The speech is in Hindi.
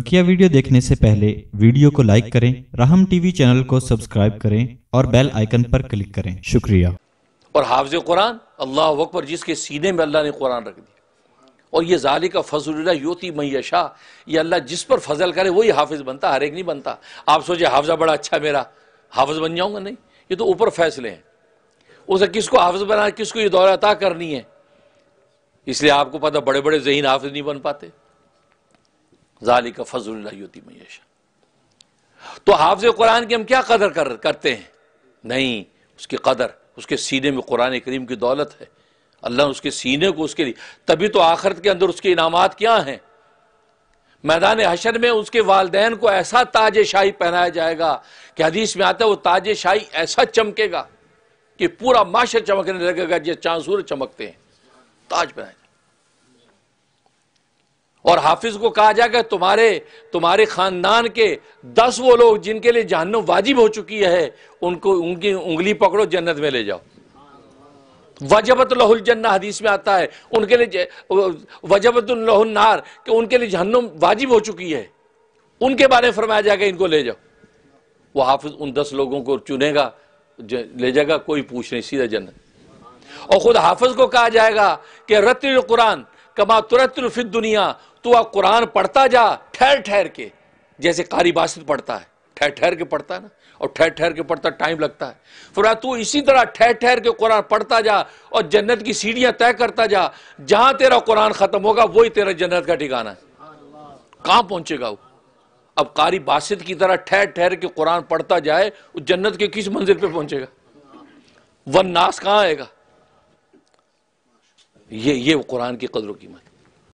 बकिया वीडियो देखने से पहले वीडियो को लाइक करें राहम टीवी चैनल को सब्सक्राइब करें और बेल आइकन पर क्लिक करें शुक्रिया और हाफज कुरान अल्लाह अकबर जिसके सीने में अल्लाह ने कुरान रख दिया और ये जाली का फजल योति मैशा ये अल्लाह जिस पर फजल करे वही हाफिज बनता हर एक नहीं बनता आप सोचे हाफजा बड़ा अच्छा मेरा हाफज बन जाऊंगा नहीं ये तो ऊपर फैसले हैं उसे किसको हाफज बना किसको ये दौलता करनी है इसलिए आपको पता बड़े बड़े जहीन हाफिज नहीं बन पाते जाली का फजल फजल्लाती मैशा तो हाफज कुरान की हम क्या कदर कर करते हैं नहीं उसकी कदर उसके सीने में कुरान करीम की दौलत है अल्लाह उसके सीने को उसके लिए तभी तो आखरत के अंदर उसके इनामत क्या हैं मैदान हशर में उसके वालदेन को ऐसा ताज शाही पहनाया जाएगा कि हदीस में आता है वो ताज शाही ऐसा चमकेगा कि पूरा माशर चमकने लगेगा जिस चांसूर चमकते हैं ताज पहना और हाफिज को कहा जाएगा तुम्हारे तुम्हारे खानदान के दस वो लोग जिनके लिए जहनु वाजिब हो चुकी है उनको उनकी उंगली पकड़ो जन्नत में ले जाओ वजबत लहुल जन्ना हदीस में आता है उनके लिए वजबत लहुलनार कि उनके लिए जहनु वाजिब हो चुकी है उनके बारे में फरमाया जाएगा इनको ले जाओ वो हाफिज उन दस लोगों को चुनेगा ले जाएगा कोई पूछ नहीं सीधा जन्नत और ख़ुद हाफिज को कहा जाएगा कि रत्न कुरान कमा तुरतुल फित दुनिया तू आ कुरान पढ़ता जा ठहर ठहर के जैसे कारी बासित पढ़ता है ठहर ठहर के पढ़ता है ना और ठहर ठहर के पढ़ता टाइम लगता है फिर तू इसी तरह ठहर ठहर के कुरान पढ़ता जा और जन्नत की सीढ़ियां तय करता जा जहां तेरा कुरान खत्म होगा वही तेरा जन्नत का ठिकाना है कहां पहुंचेगा वो अब कारी बासित की तरह ठहर ठहर के कुरान पढ़ता जाए वो जन्नत के किस मंजिल पे पहुंचेगा वन नास कहां आएगा ये ये कुरान की कदर कीमत